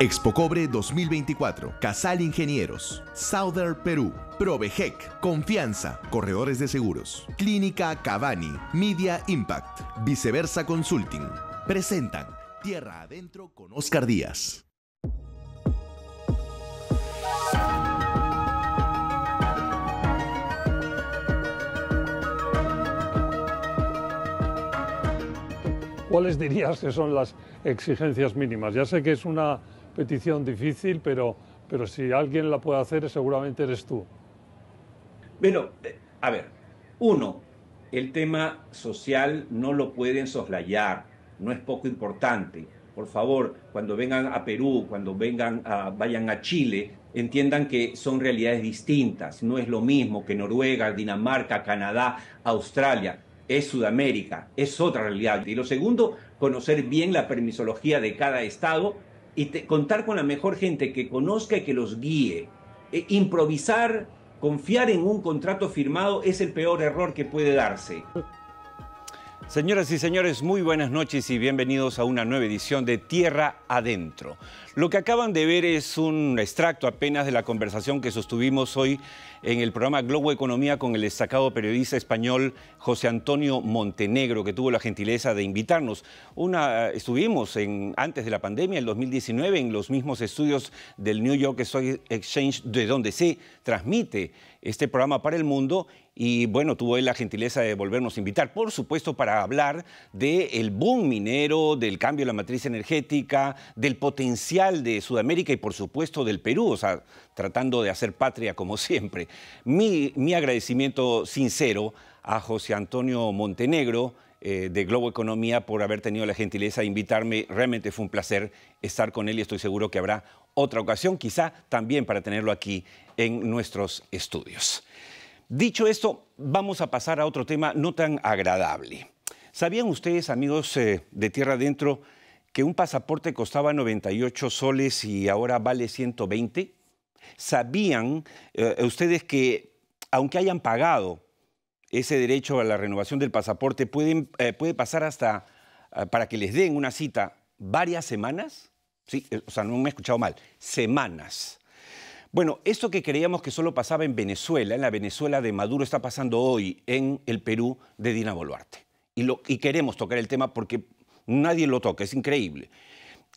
Expo Cobre 2024, Casal Ingenieros, Southern Perú, Provejec, Confianza, Corredores de Seguros, Clínica Cavani, Media Impact, Viceversa Consulting. Presentan Tierra Adentro con Oscar Díaz. ¿Cuáles dirías que son las exigencias mínimas? Ya sé que es una petición difícil, pero, pero si alguien la puede hacer, seguramente eres tú. Bueno, eh, a ver, uno, el tema social no lo pueden soslayar, no es poco importante. Por favor, cuando vengan a Perú, cuando vengan a, vayan a Chile, entiendan que son realidades distintas. No es lo mismo que Noruega, Dinamarca, Canadá, Australia. Es Sudamérica, es otra realidad. Y lo segundo, conocer bien la permisología de cada estado y contar con la mejor gente que conozca y que los guíe. E, improvisar, confiar en un contrato firmado es el peor error que puede darse. Señoras y señores, muy buenas noches y bienvenidos a una nueva edición de Tierra Adentro. Lo que acaban de ver es un extracto apenas de la conversación que sostuvimos hoy en el programa Globo Economía con el destacado periodista español José Antonio Montenegro, que tuvo la gentileza de invitarnos. estuvimos antes de la pandemia, en 2019, en los mismos estudios del New York Stock Exchange, de donde se transmite este programa para el mundo y bueno, tuvo la gentileza de volvernos a invitar, por supuesto, para hablar del boom minero, del cambio de la matriz energética, del potencial de Sudamérica y por supuesto del Perú, o sea, tratando de hacer patria como siempre. Mi, agradecimiento sincero a José Antonio Montenegro eh, de Globo Economía por haber tenido la gentileza de invitarme. Realmente fue un placer estar con él y estoy seguro que habrá otra ocasión, quizá también para tenerlo aquí en nuestros estudios. Dicho esto, vamos a pasar a otro tema no tan agradable. ¿Sabían ustedes, amigos eh, de Tierra Adentro, que un pasaporte costaba 98 soles y ahora vale 120? ¿Sabían eh, ustedes que, aunque hayan pagado ese derecho a la renovación del pasaporte, eh, puede pasar hasta, eh, para que les den una cita, varias semanas? Sí, o sea, no me he escuchado mal, semanas. Bueno, esto que creíamos que solo pasaba en Venezuela, en la Venezuela de Maduro, está pasando hoy en el Perú de Dina Boluarte. y queremos tocar el tema porque Nadie lo toca, es increíble.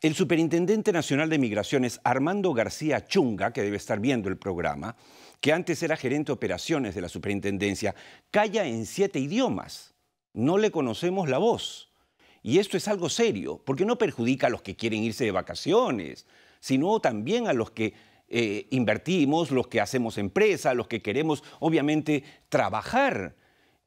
El superintendente nacional de migraciones, Armando García Chunga, que debe estar viendo el programa, que antes era gerente de operaciones de la superintendencia, calla en siete idiomas. No le conocemos la voz. Y esto es algo serio, porque no perjudica a los que quieren irse de vacaciones, sino también a los que eh, invertimos, los que hacemos empresa, los que queremos, obviamente, trabajar.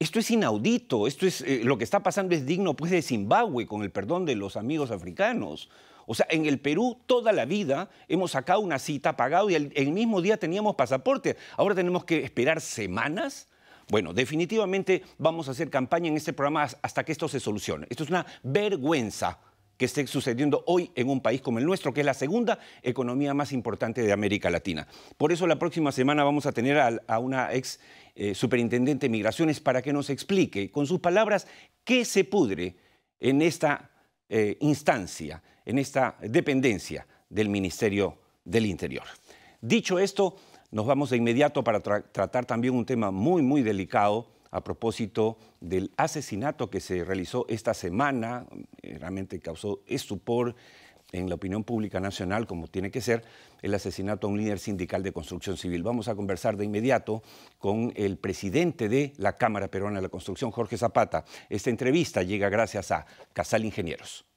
Esto es inaudito, esto es, eh, lo que está pasando es digno pues, de Zimbabue, con el perdón de los amigos africanos. O sea, en el Perú toda la vida hemos sacado una cita, pagado y el, mismo día teníamos pasaporte. Ahora tenemos que esperar semanas. Bueno, definitivamente vamos a hacer campaña en este programa hasta que esto se solucione. Esto es una vergüenza que esté sucediendo hoy en un país como el nuestro, que es la segunda economía más importante de América Latina. Por eso la próxima semana vamos a tener a, una ex eh, superintendente de migraciones para que nos explique con sus palabras qué se pudre en esta eh, instancia, en esta dependencia del Ministerio del Interior. Dicho esto, nos vamos de inmediato para tratar también un tema muy, muy delicado a propósito del asesinato que se realizó esta semana, eh, realmente causó estupor en la opinión pública nacional, como tiene que ser, el asesinato a un líder sindical de construcción civil. Vamos a conversar de inmediato con el presidente de la Cámara Peruana de la Construcción, Jorge Zapata. Esta entrevista llega gracias a Casal Ingenieros.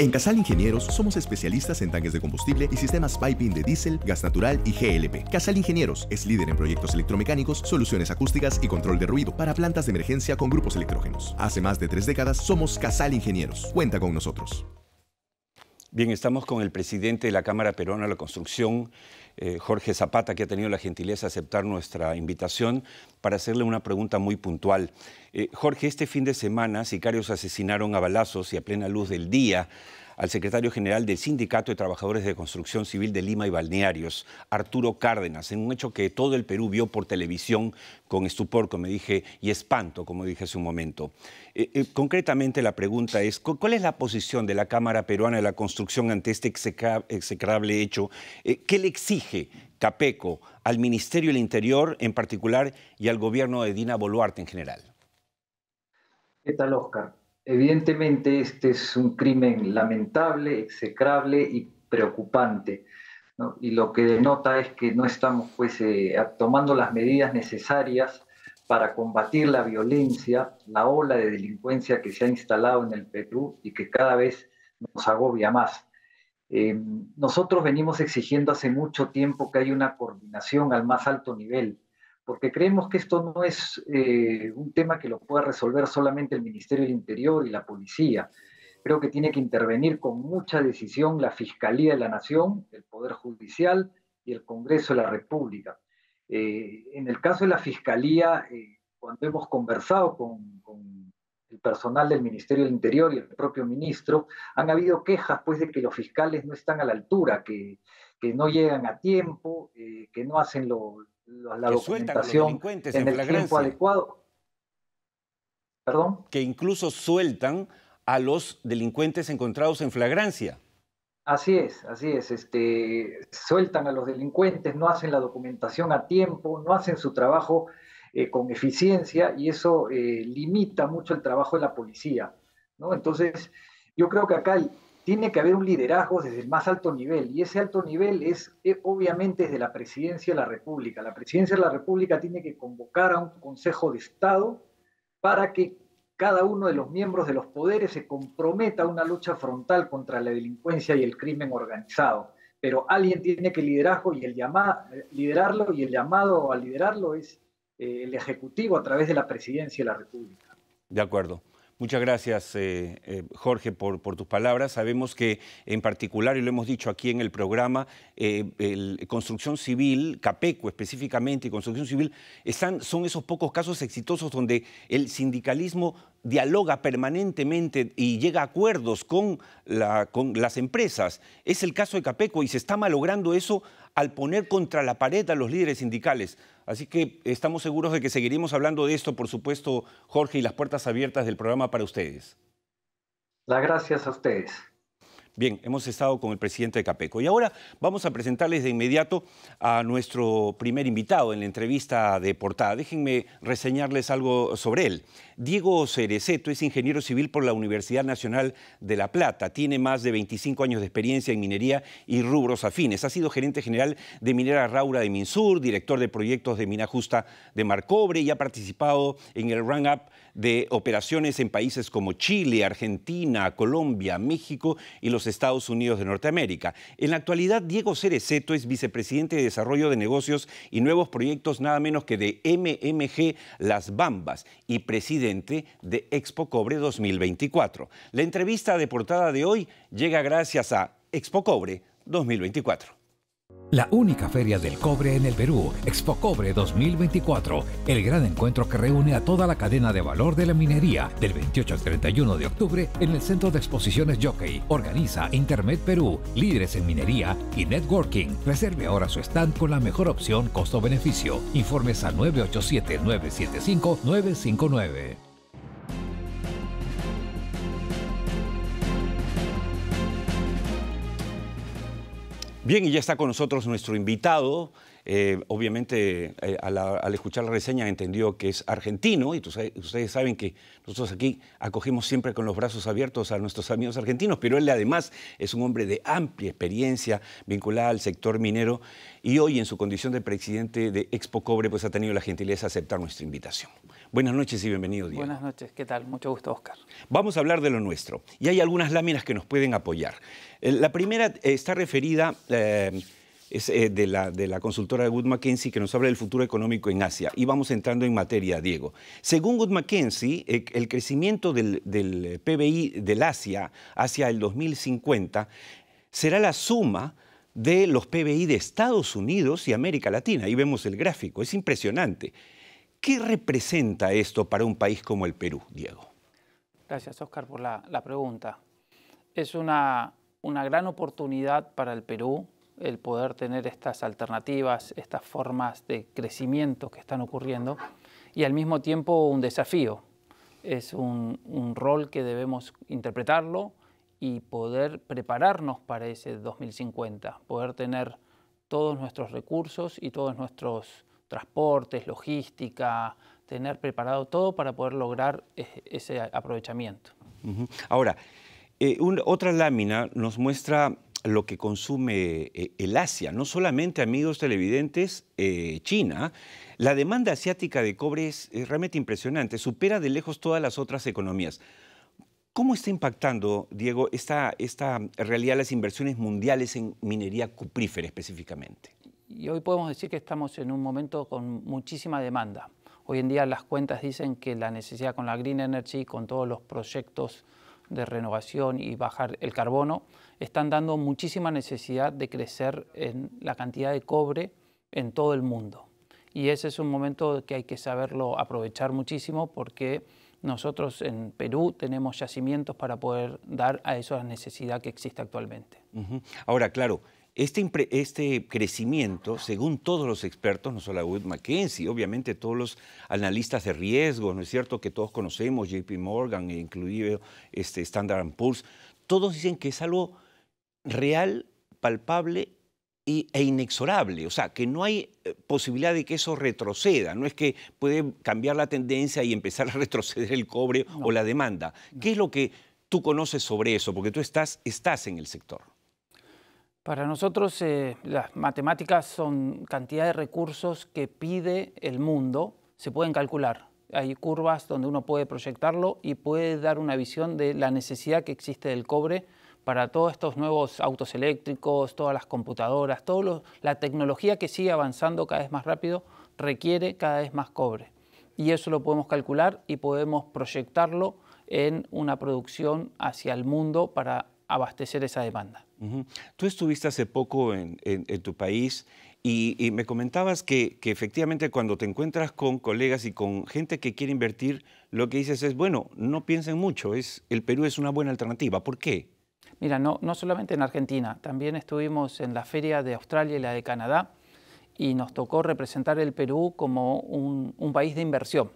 En Casal Ingenieros somos especialistas en tanques de combustible y sistemas piping de diésel, gas natural y GLP. Casal Ingenieros es líder en proyectos electromecánicos, soluciones acústicas y control de ruido para plantas de emergencia con grupos electrógenos. Hace más de tres décadas somos Casal Ingenieros. Cuenta con nosotros. Bien, estamos con el presidente de la Cámara Peruana de la Construcción, eh, Jorge Zapata, que ha tenido la gentileza de aceptar nuestra invitación para hacerle una pregunta muy puntual. Eh, Jorge, este fin de semana sicarios asesinaron a balazos y a plena luz del día al secretario general del Sindicato de Trabajadores de Construcción Civil de Lima y Balnearios, Arturo Cárdenas, en un hecho que todo el Perú vio por televisión con estupor, como dije, y espanto, como dije hace un momento. Eh, eh, concretamente la pregunta es, ¿cuál es la posición de la Cámara Peruana de la Construcción ante este execrable hecho? ¿Qué le exige Capeco al Ministerio del Interior en particular y al gobierno de Dina Boluarte en general? ¿Qué tal, Oscar? Evidentemente este es un crimen lamentable, execrable y preocupante. Y lo que denota es que no estamos pues, eh, tomando las medidas necesarias para combatir la violencia, la ola de delincuencia que se ha instalado en el Perú y que cada vez nos agobia más. Eh, nosotros venimos exigiendo hace mucho tiempo que haya una coordinación al más alto nivel porque creemos que esto no es eh, un tema que lo pueda resolver solamente el Ministerio del Interior y la Policía. Creo que tiene que intervenir con mucha decisión la Fiscalía de la Nación, el Poder Judicial y el Congreso de la República. Eh, en el caso de la Fiscalía, eh, cuando hemos conversado con, el personal del Ministerio del Interior y el propio ministro, han habido quejas pues, de que los fiscales no están a la altura, que, no llegan a tiempo, que no hacen lo, sueltan a los en, en, el tiempo adecuado. ¿Perdón? Que incluso sueltan a los delincuentes encontrados en flagrancia. Así es, así es. Este, sueltan a los delincuentes, no hacen la documentación a tiempo, no hacen su trabajo eh, con eficiencia y eso eh, limita mucho el trabajo de la policía. ¿no? Entonces, yo creo que acá hay tiene que haber un liderazgo desde el más alto nivel y ese alto nivel es eh, obviamente desde la presidencia de la República. La presidencia de la República tiene que convocar a un Consejo de Estado para que cada uno de los miembros de los poderes se comprometa a una lucha frontal contra la delincuencia y el crimen organizado. Pero alguien tiene que y el liderarlo y el llamado a liderarlo es eh, el Ejecutivo a través de la presidencia de la República. De acuerdo. Muchas gracias, eh, eh, Jorge, por, tus palabras. Sabemos que en particular, y lo hemos dicho aquí en el programa, eh, construcción civil, Capeco específicamente, y construcción civil, son esos pocos casos exitosos donde el sindicalismo dialoga permanentemente y llega a acuerdos con, las empresas. Es el caso de Capeco y se está malogrando eso al poner contra la pared a los líderes sindicales. Así que estamos seguros de que seguiremos hablando de esto, por supuesto, Jorge, y las puertas abiertas del programa para ustedes. Las gracias a ustedes. Bien, hemos estado con el presidente de Capeco. Y ahora vamos a presentarles de inmediato a nuestro primer invitado en la entrevista de portada. Déjenme reseñarles algo sobre él. Diego Cereceto es ingeniero civil por la Universidad Nacional de La Plata. Tiene más de 25 años de experiencia en minería y rubros afines. Ha sido gerente general de Minera Raura de Minsur, director de proyectos de Mina Justa de Marcobre y ha participado en el run-up de operaciones en países como Chile, Argentina, Colombia, México y los Estados Unidos de Norteamérica. En la actualidad, Diego Cereceto es vicepresidente de Desarrollo de Negocios y Nuevos Proyectos nada menos que de MMG Las Bambas y presidente de Expo Cobre 2024. La entrevista de portada de hoy llega gracias a Expo Cobre 2024. La única feria del cobre en el Perú, Expo Cobre 2024, el gran encuentro que reúne a toda la cadena de valor de la minería del 28 al 31 de octubre en el Centro de Exposiciones Jockey. Organiza Internet Perú, líderes en minería y networking. Reserve ahora su stand con la mejor opción costo-beneficio. Informes a 987 975 959. Bien, y ya está con nosotros nuestro invitado, eh, obviamente, eh, al, escuchar la reseña entendió que es argentino y ustedes saben que nosotros aquí acogemos siempre con los brazos abiertos a nuestros amigos argentinos, pero él además es un hombre de amplia experiencia vinculada al sector minero y hoy en su condición de presidente de Expo Cobre pues ha tenido la gentileza de aceptar nuestra invitación. Buenas noches y bienvenido, Diego. Buenas noches, ¿qué tal? Mucho gusto, Oscar. Vamos a hablar de lo nuestro y hay algunas láminas que nos pueden apoyar. Eh, la primera está referida es eh, de, la, de la consultora Wood Mackenzie que nos habla del futuro económico en Asia. Y vamos entrando en materia, Diego. Según Wood Mackenzie, eh, el crecimiento del, eh, PBI del Asia hacia el 2050 será la suma de los PBI de Estados Unidos y América Latina. Ahí vemos el gráfico, es impresionante. ¿Qué representa esto para un país como el Perú, Diego? Gracias, Oscar, por la, pregunta. Es una gran oportunidad para el Perú el poder tener estas alternativas, estas formas de crecimiento que están ocurriendo y al mismo tiempo un desafío. Es un, rol que debemos interpretarlo y poder prepararnos para ese 2050, poder tener todos nuestros recursos y todos nuestros transportes, logística, tener preparado todo para poder lograr e, ese aprovechamiento. Ahora, eh, otra lámina nos muestra lo que consume eh, el Asia, no solamente amigos televidentes, eh, China, la demanda asiática de cobre es, realmente impresionante, supera de lejos todas las otras economías. ¿Cómo está impactando, Diego, esta, esta realidad las inversiones mundiales en minería cuprífera específicamente? Y hoy podemos decir que estamos en un momento con muchísima demanda. Hoy en día las cuentas dicen que la necesidad con la Green Energy, con todos los proyectos de renovación y bajar el carbono, están dando muchísima necesidad de crecer en la cantidad de cobre en todo el mundo. Y ese es un momento que hay que saberlo aprovechar muchísimo porque nosotros en Perú tenemos yacimientos para poder dar a eso la necesidad que existe actualmente. Ahora, claro, este, este, crecimiento, según todos los expertos, no solo Wood Mackenzie, obviamente todos los analistas de riesgo, ¿no es cierto?, que todos conocemos, JP Morgan, e incluido este Standard Poor's, todos dicen que es algo real, palpable e inexorable, o sea, que no hay eh, posibilidad de que eso retroceda, no es que puede cambiar la tendencia y empezar a retroceder el cobre o la demanda. ¿Qué es lo que tú conoces sobre eso? Porque tú estás en el sector. Para nosotros eh, las matemáticas son cantidad de recursos que pide el mundo, se pueden calcular. Hay curvas donde uno puede proyectarlo y puede dar una visión de la necesidad que existe del cobre para todos estos nuevos autos eléctricos, todas las computadoras, la tecnología que sigue avanzando cada vez más rápido requiere cada vez más cobre. Y eso lo podemos calcular y podemos proyectarlo en una producción hacia el mundo para abastecer esa demanda. Tú estuviste hace poco en, tu país y, me comentabas que, efectivamente cuando te encuentras con colegas y con gente que quiere invertir, lo que dices es, bueno, no piensen mucho, es, el Perú es una buena alternativa. ¿Por qué? Mira, no, no solamente en Argentina, también estuvimos en la feria de Australia y la de Canadá y nos tocó representar el Perú como un, un país de inversión.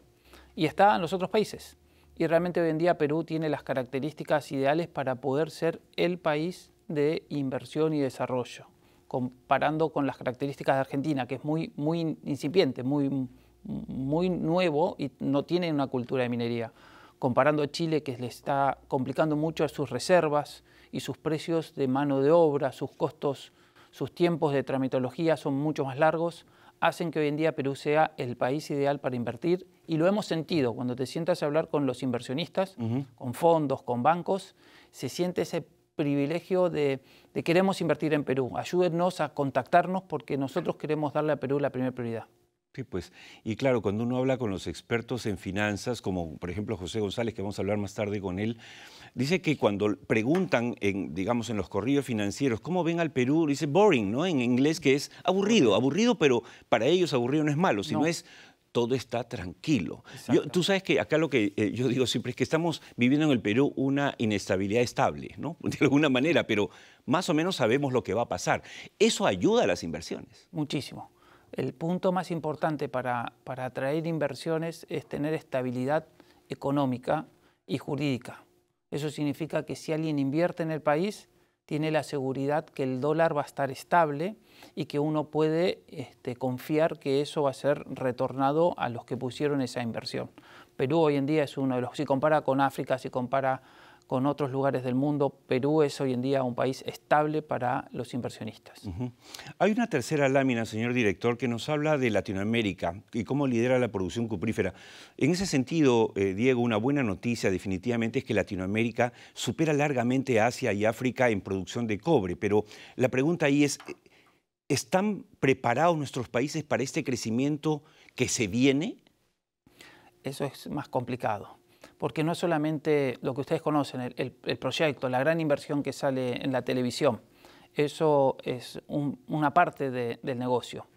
Y está en los otros países y realmente hoy en día Perú tiene las características ideales para poder ser el país de inversión y desarrollo, comparando con las características de Argentina, que es muy, muy incipiente, muy, muy nuevo y no tiene una cultura de minería. Comparando a Chile, que le está complicando mucho sus reservas y sus precios de mano de obra, sus costos, sus tiempos de tramitología son mucho más largos hacen que hoy en día Perú sea el país ideal para invertir y lo hemos sentido cuando te sientas a hablar con los inversionistas, con fondos, con bancos, se siente ese privilegio de, de queremos invertir en Perú, ayúdennos a contactarnos porque nosotros queremos darle a Perú la primera prioridad. Sí, pues, y claro, cuando uno habla con los expertos en finanzas, como por ejemplo José González, que vamos a hablar más tarde con él, dice que cuando preguntan, en, digamos, en los corrillos financieros, ¿cómo ven al Perú? Dice boring, ¿no? En inglés que es aburrido, aburrido, pero para ellos aburrido no es malo, sino es todo está tranquilo. tú sabes que acá lo que eh, yo digo siempre es que estamos viviendo en el Perú una inestabilidad estable, ¿no? De alguna manera, pero más o menos sabemos lo que va a pasar. Eso ayuda a las inversiones. Muchísimo el punto más importante para, atraer inversiones es tener estabilidad económica y jurídica. Eso significa que si alguien invierte en el país, tiene la seguridad que el dólar va a estar estable y que uno puede este, confiar que eso va a ser retornado a los que pusieron esa inversión. Perú hoy en día es uno de los, si compara con África, si compara con otros lugares del mundo. Perú es hoy en día un país estable para los inversionistas. Hay una tercera lámina, señor director, que nos habla de Latinoamérica y cómo lidera la producción cuprífera. En ese sentido, eh, Diego, una buena noticia definitivamente es que Latinoamérica supera largamente Asia y África en producción de cobre, pero la pregunta ahí es, ¿están preparados nuestros países para este crecimiento que se viene? Eso es más complicado porque no es solamente lo que ustedes conocen, el, proyecto, la gran inversión que sale en la televisión. Eso es una parte del negocio.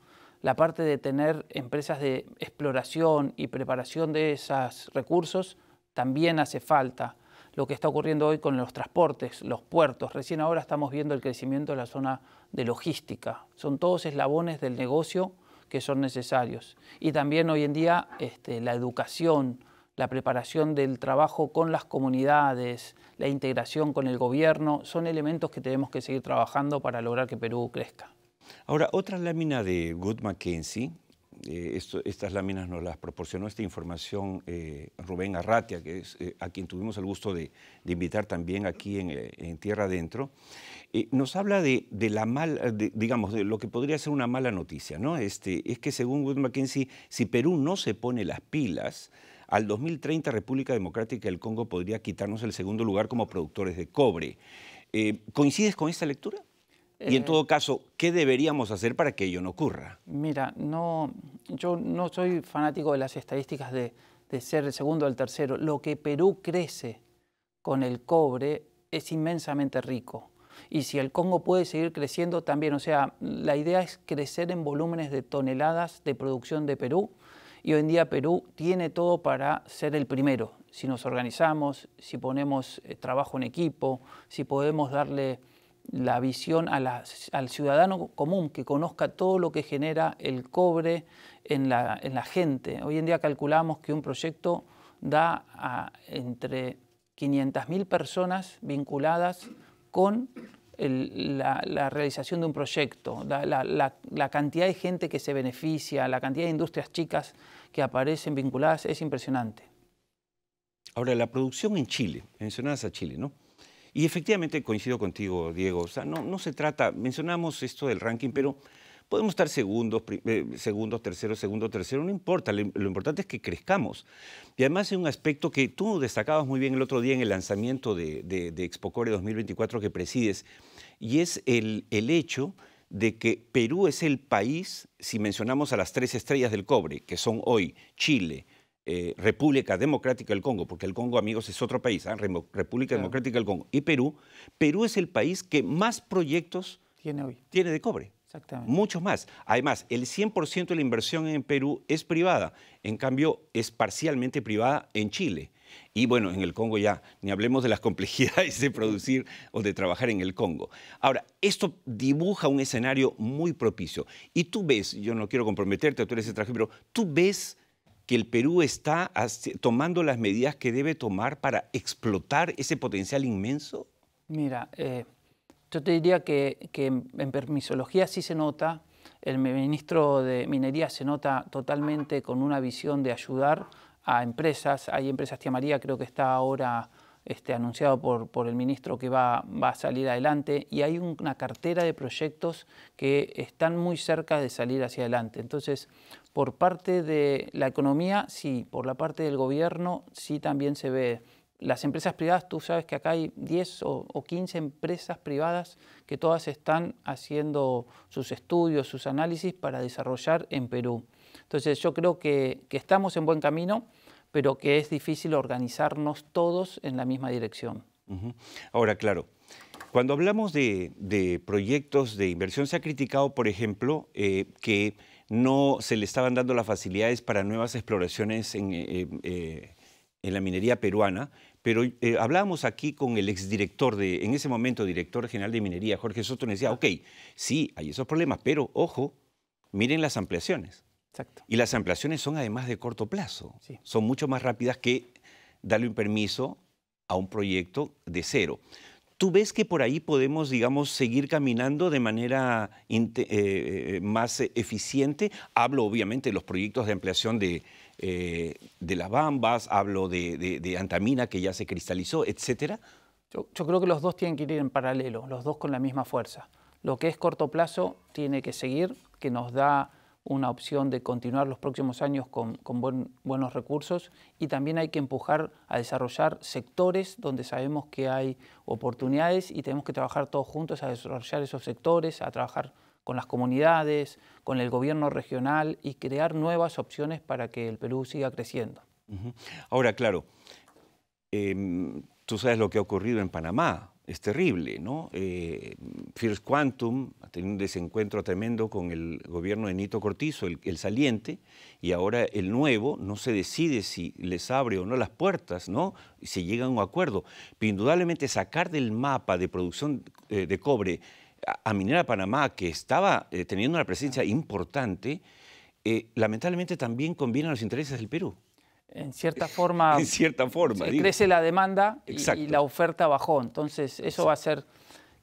La parte de tener empresas de exploración y preparación de esos recursos también hace falta. Lo que está ocurriendo hoy con los transportes, los puertos, recién ahora estamos viendo el crecimiento de la zona de logística. Son todos eslabones del negocio que son necesarios. Y también hoy en día este, la educación, la preparación del trabajo con las comunidades, la integración con el gobierno, son elementos que tenemos que seguir trabajando para lograr que Perú crezca. Ahora, otra lámina de Good Mackenzie, eh, estas láminas nos las proporcionó esta información eh, Rubén Arratia, eh, a quien tuvimos el gusto de, invitar también aquí en, Tierra Adentro, nos habla de, la mala, digamos, de lo que podría ser una mala noticia, ¿no? Este, es que según Good Mackenzie, si Perú no se pone las pilas, al 2030, República Democrática del Congo podría quitarnos el segundo lugar como productores de cobre. Eh, ¿Coincides con esta lectura? Y en eh. todo caso, ¿qué deberíamos hacer para que ello no ocurra? Mira, no, yo no soy fanático de las estadísticas de, ser el segundo el tercero. Lo que Perú crece con el cobre es inmensamente rico. Y si el Congo puede seguir creciendo también, o sea, la idea es crecer en volúmenes de toneladas de producción de Perú y hoy en día Perú tiene todo para ser el primero. Si nos organizamos, si ponemos eh, trabajo en equipo, si podemos darle la visión al ciudadano común, que conozca todo lo que genera el cobre en la, en la gente. Hoy en día calculamos que un proyecto da a entre 500.000 personas vinculadas con la, realización de un proyecto, la, cantidad de gente que se beneficia, la cantidad de industrias chicas que aparecen vinculadas es impresionante. Ahora, la producción en Chile, mencionadas a Chile, ¿no? Y efectivamente coincido contigo, Diego, o sea, no se trata, mencionamos esto del ranking, pero Podemos estar segundos, eh, segundos, terceros, segundo, tercero, no importa. Lo, importante es que crezcamos. Y además hay un aspecto que tú destacabas muy bien el otro día en el lanzamiento de, de, Expocore 2024 que presides, y es el, el hecho de que Perú es el país, si mencionamos a las tres estrellas del cobre, que son hoy Chile, eh, República Democrática del Congo, porque el Congo, amigos, es otro país, ¿ah? República Democrática del Congo, y Perú, Perú es el país que más proyectos tiene, tiene de cobre. Muchos más. Además, el 100% de la inversión en Perú es privada, en cambio es parcialmente privada en Chile. Y bueno, en el Congo ya, ni hablemos de las complejidades de producir o de trabajar en el Congo. Ahora, esto dibuja un escenario muy propicio. Y tú ves, yo no quiero comprometerte, tú eres extranjero, pero tú ves que el Perú está tomando las medidas que debe tomar para explotar ese potencial inmenso. Mira, eh, yo te diría que, en, permisología sí se nota, el ministro de Minería se nota totalmente con una visión de ayudar a empresas. Hay empresas, Tía María creo que está ahora este, anunciado por, el ministro que va, va, a salir adelante y hay una cartera de proyectos que están muy cerca de salir hacia adelante. Entonces, por parte de la economía, sí, por la parte del gobierno, sí también se ve las empresas privadas, tú sabes que acá hay 10 o, 15 empresas privadas que todas están haciendo sus estudios, sus análisis para desarrollar en Perú. Entonces yo creo que, estamos en buen camino, pero que es difícil organizarnos todos en la misma dirección. Ahora, claro, cuando hablamos de, proyectos de inversión, se ha criticado, por ejemplo, eh, que no se le estaban dando las facilidades para nuevas exploraciones en, eh, eh, en la minería peruana, pero eh, hablábamos aquí con el exdirector de, en ese momento, director general de minería, Jorge Soto, y decía, ok, sí, hay esos problemas, pero ojo, miren las ampliaciones. Exacto. Y las ampliaciones son además de corto plazo, son mucho más rápidas que darle un permiso a un proyecto de cero. ¿Tú ves que por ahí podemos, digamos, seguir caminando de manera eh, eh, más eficiente? Hablo obviamente de los proyectos de ampliación de, eh, las bambas, hablo de, Antamina que ya se cristalizó, etcétera. yo, creo que los dos tienen que ir en paralelo, los dos con la misma fuerza. Lo que es corto plazo tiene que seguir, que nos da una opción de continuar los próximos años con, buenos recursos y también hay que empujar a desarrollar sectores donde sabemos que hay oportunidades y tenemos que trabajar todos juntos a desarrollar esos sectores, a trabajar con las comunidades, con el gobierno regional y crear nuevas opciones para que el Perú siga creciendo. Ahora, claro, em, tú sabes lo que ha ocurrido en Panamá es terrible, ¿no? Eh, First Quantum ha tenido un desencuentro tremendo con el gobierno de Nito Cortizo, el, saliente, y ahora el nuevo no se decide si les abre o no las puertas, ¿no? Y se llega a un acuerdo. Pero indudablemente sacar del mapa de producción eh, de cobre a, Minera Panamá, que estaba eh, teniendo una presencia importante, lamentablemente también conviene a los intereses del Perú en cierta forma. en cierta forma. Crece la demanda y, la oferta bajó. Entonces, eso va a hacer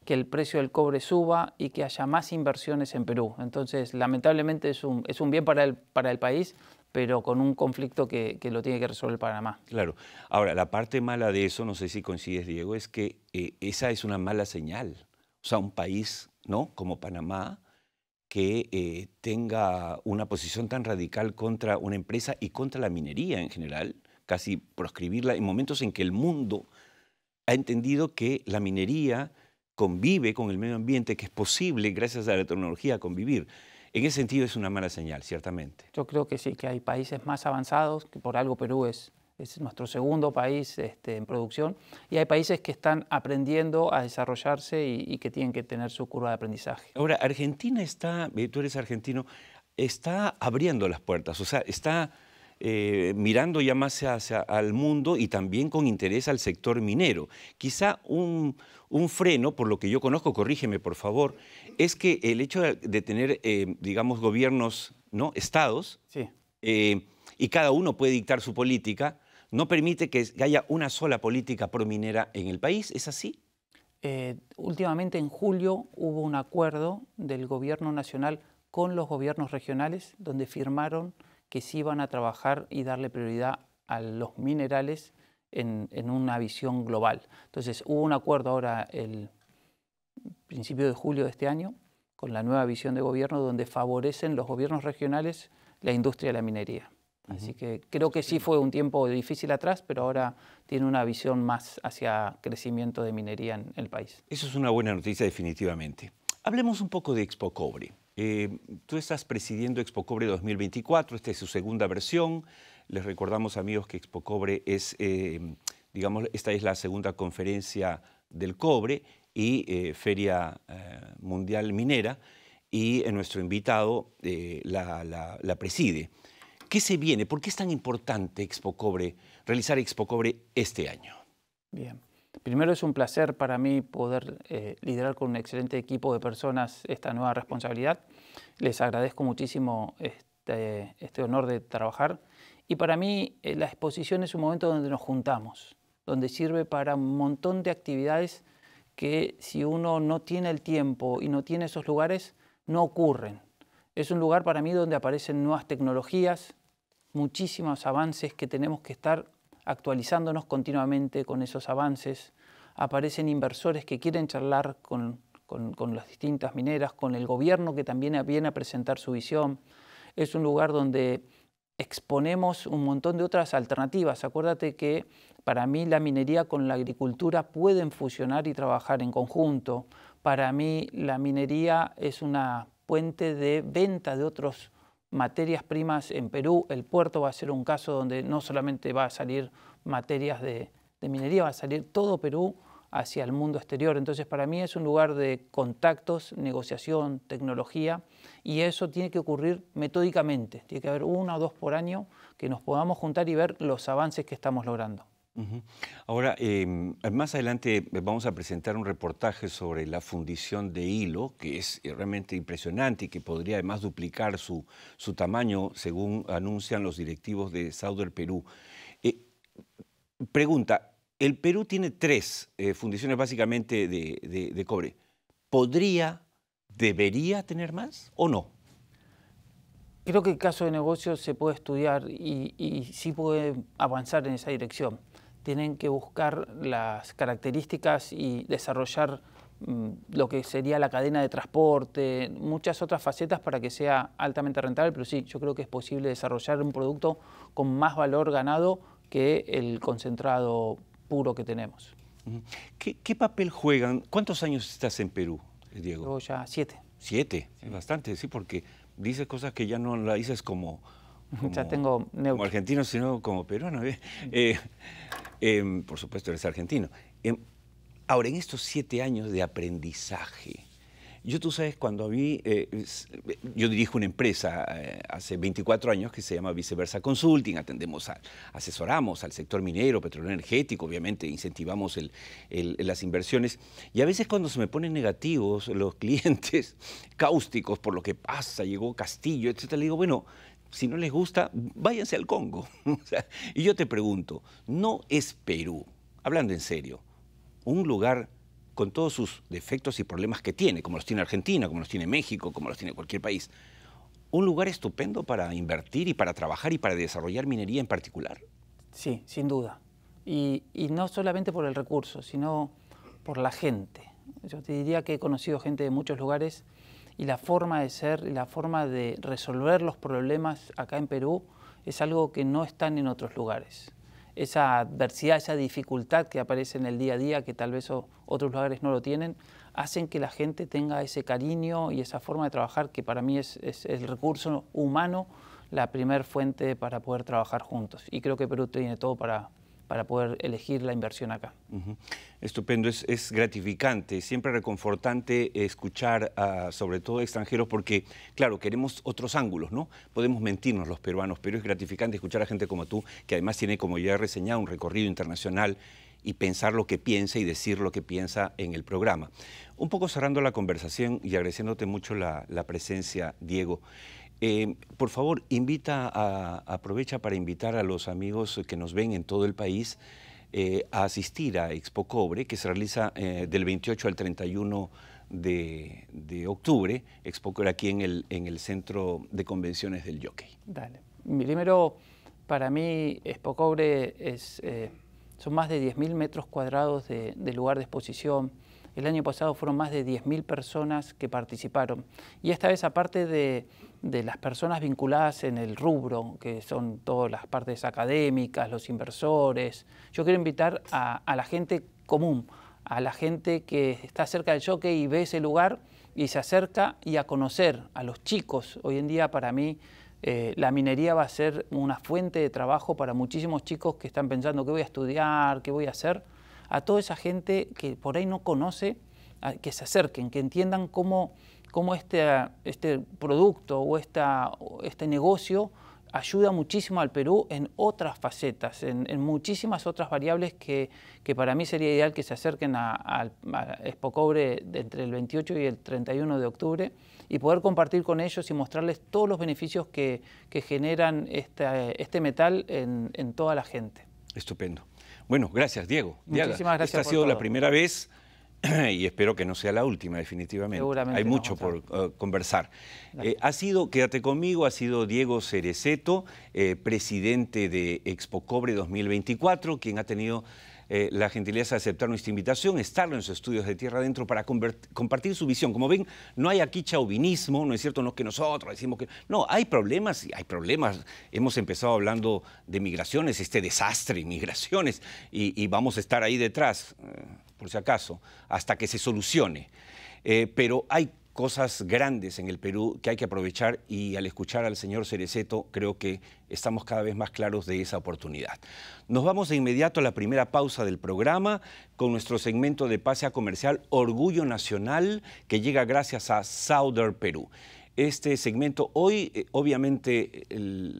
que el precio del cobre suba y que haya más inversiones en Perú. Entonces, lamentablemente es un, es un bien para el, para el país, pero con un conflicto que, lo tiene que resolver Panamá. Claro. Ahora, la parte mala de eso, no sé si coincides, Diego, es que eh, esa es una mala señal. O sea, un país, ¿no? Como Panamá, que eh, tenga una posición tan radical contra una empresa y contra la minería en general, casi proscribirla, en momentos en que el mundo ha entendido que la minería convive con el medio ambiente, que es posible gracias a la tecnología convivir. En ese sentido es una mala señal, ciertamente. Yo creo que sí, que hay países más avanzados, que por algo Perú es es nuestro segundo país este, en producción, y hay países que están aprendiendo a desarrollarse y, que tienen que tener su curva de aprendizaje. Ahora, Argentina está, eh, tú eres argentino, está abriendo las puertas, o sea, está eh, mirando ya más hacia, al mundo y también con interés al sector minero. Quizá un, freno, por lo que yo conozco, corrígeme por favor, es que el hecho de tener, eh, digamos, gobiernos, ¿no? Estados, y cada uno puede dictar su política, no permite que haya una sola política prominera en el país. ¿Es así? Eh, últimamente en julio hubo un acuerdo del gobierno nacional con los gobiernos regionales donde firmaron que sí iban a trabajar y darle prioridad a los minerales en, en una visión global. Entonces hubo un acuerdo ahora el principio de julio de este año con la nueva visión de gobierno donde favorecen los gobiernos regionales la industria de la minería. Así que creo que sí fue un tiempo difícil atrás, pero ahora tiene una visión más hacia crecimiento de minería en el país. Eso es una buena noticia definitivamente. Hablemos un poco de Expo Cobre. Eh, tú estás presidiendo Expo Cobre 2024, esta es su segunda versión. Les recordamos amigos que Expo Cobre es, eh, digamos, esta es la segunda conferencia del cobre y eh, Feria Mundial Minera y nuestro invitado la preside. ¿Qué se viene? ¿Por qué es tan importante Expo Cobre, realizar Expo Cobre este año? Bien. Primero es un placer para mí poder eh, liderar con un excelente equipo de personas esta nueva responsabilidad. Les agradezco muchísimo este, este honor de trabajar. Y para mí eh, la exposición es un momento donde nos juntamos, donde sirve para un montón de actividades que si uno no tiene el tiempo y no tiene esos lugares, no ocurren. Es un lugar para mí donde aparecen nuevas tecnologías, muchísimos avances que tenemos que estar actualizándonos continuamente con esos avances. Aparecen inversores que quieren charlar con, las distintas mineras, con el gobierno que también viene a presentar su visión. Es un lugar donde exponemos un montón de otras alternativas. Acuérdate que para mí la minería con la agricultura pueden fusionar y trabajar en conjunto. Para mí la minería es una puente de venta de otros materias primas en Perú. El puerto va a ser un caso donde no solamente va a salir materias de, minería, va a salir todo Perú hacia el mundo exterior. Entonces, para mí es un lugar de contactos, negociación, tecnología, y eso tiene que ocurrir metódicamente. Tiene que haber una o dos por año que nos podamos juntar y ver los avances que estamos logrando. Ahora, em, más adelante vamos a presentar un reportaje sobre la fundición de hilo, que es eh, realmente impresionante y que podría además duplicar su, su tamaño, según anuncian los directivos de Sauder Perú. Eh, pregunta, el Perú tiene tres eh, fundiciones básicamente de, cobre. ¿Podría, debería tener más o no? Creo que el caso de negocio se puede estudiar y, y sí puede avanzar en esa dirección tienen que buscar las características y desarrollar mm, lo que sería la cadena de transporte, muchas otras facetas para que sea altamente rentable, pero sí, yo creo que es posible desarrollar un producto con más valor ganado que el concentrado puro que tenemos. ¿Qué, papel juegan? ¿Cuántos años estás en Perú, eh, Diego? Yo ya siete. Siete, sí. bastante, sí, porque dices cosas que ya no las dices como como, ya tengo Como argentino, sino como peruano. ¿eh? Eh, em, por supuesto, eres argentino. Em, ahora, en estos siete años de aprendizaje, yo tú sabes, cuando a mí, eh, yo dirijo una empresa hace 24 años que se llama Viceversa Consulting, atendemos, a, asesoramos al sector minero, petróleo energético, obviamente incentivamos las inversiones. Y a veces cuando se me ponen negativos los clientes cáusticos por lo que pasa, llegó Castillo, etc., le digo, bueno, si no les gusta, váyanse al Congo. y yo te pregunto, ¿no es Perú, hablando en serio, un lugar con todos sus defectos y problemas que tiene, como los tiene Argentina, como los tiene México, como los tiene cualquier país, un lugar estupendo para invertir y para trabajar y para desarrollar minería en particular? Sí, sin duda. Y, no solamente por el recurso, sino por la gente. Yo te diría que he conocido gente de muchos lugares y la forma de ser y la forma de resolver los problemas acá en Perú es algo que no están en otros lugares. Esa adversidad, esa dificultad que aparece en el día a día, que tal vez otros lugares no lo tienen, hacen que la gente tenga ese cariño y esa forma de trabajar que para mí es, el recurso humano la primer fuente para poder trabajar juntos. Y creo que Perú tiene todo para, para poder elegir la inversión acá. Estupendo, es, gratificante, siempre reconfortante escuchar sobre todo extranjeros porque, claro, queremos otros ángulos, ¿no? Podemos mentirnos los peruanos, pero es gratificante escuchar a gente como tú, que además tiene, como ya he reseñado, un recorrido internacional y pensar lo que piensa y decir lo que piensa en el programa. Un poco cerrando la conversación y agradeciéndote mucho la presencia, Diego. Eh, por favor, invita a, aprovecha para invitar a los amigos que nos ven en todo el país eh, a asistir a Expo Cobre, que se realiza eh, del 28 al 31 de, octubre, Expo Cobre aquí en el, en el Centro de Convenciones del Jockey. Dale. Primero, para mí, Expo Cobre es, son más de 10.000 metros cuadrados de lugar de exposición el año pasado fueron más de 10.000 personas que participaron. Y esta vez, aparte de, las personas vinculadas en el rubro, que son todas las partes académicas, los inversores, yo quiero invitar a, la gente común, a la gente que está cerca del choque y ve ese lugar y se acerca y a conocer a los chicos. Hoy en día para mí eh, la minería va a ser una fuente de trabajo para muchísimos chicos que están pensando qué voy a estudiar, qué voy a hacer a toda esa gente que por ahí no conoce, que se acerquen, que entiendan cómo, cómo este, este producto o esta, este negocio ayuda muchísimo al Perú en otras facetas, en, muchísimas otras variables que, para mí sería ideal que se acerquen a, ExpoCobre Expo Cobre entre el 28 y el 31 de octubre y poder compartir con ellos y mostrarles todos los beneficios que, generan este, este metal en, en toda la gente. Estupendo. Bueno, gracias, Diego. Muchísimas gracias. Esta ha sido la primera vez y espero que no sea la última, definitivamente. Hay mucho por eh, conversar. Eh, ha sido, quédate conmigo, ha sido Diego Cereceto, eh, presidente de Expo Cobre 2024, quien ha tenido eh, la gentileza de aceptar nuestra invitación, estarlo en sus estudios de Tierra Adentro para compartir su visión. Como ven, no hay aquí chauvinismo, no es cierto, no es que nosotros decimos que... No, hay problemas, hay problemas. Hemos empezado hablando de migraciones, este desastre, migraciones, y, vamos a estar ahí detrás, eh, por si acaso, hasta que se solucione. Eh, pero hay cosas grandes en el Perú que hay que aprovechar y al escuchar al señor Cereceto creo que estamos cada vez más claros de esa oportunidad. Nos vamos de inmediato a la primera pausa del programa con nuestro segmento de Pasea Comercial Orgullo Nacional que llega gracias a Sauder Perú. Este segmento hoy eh, obviamente eh,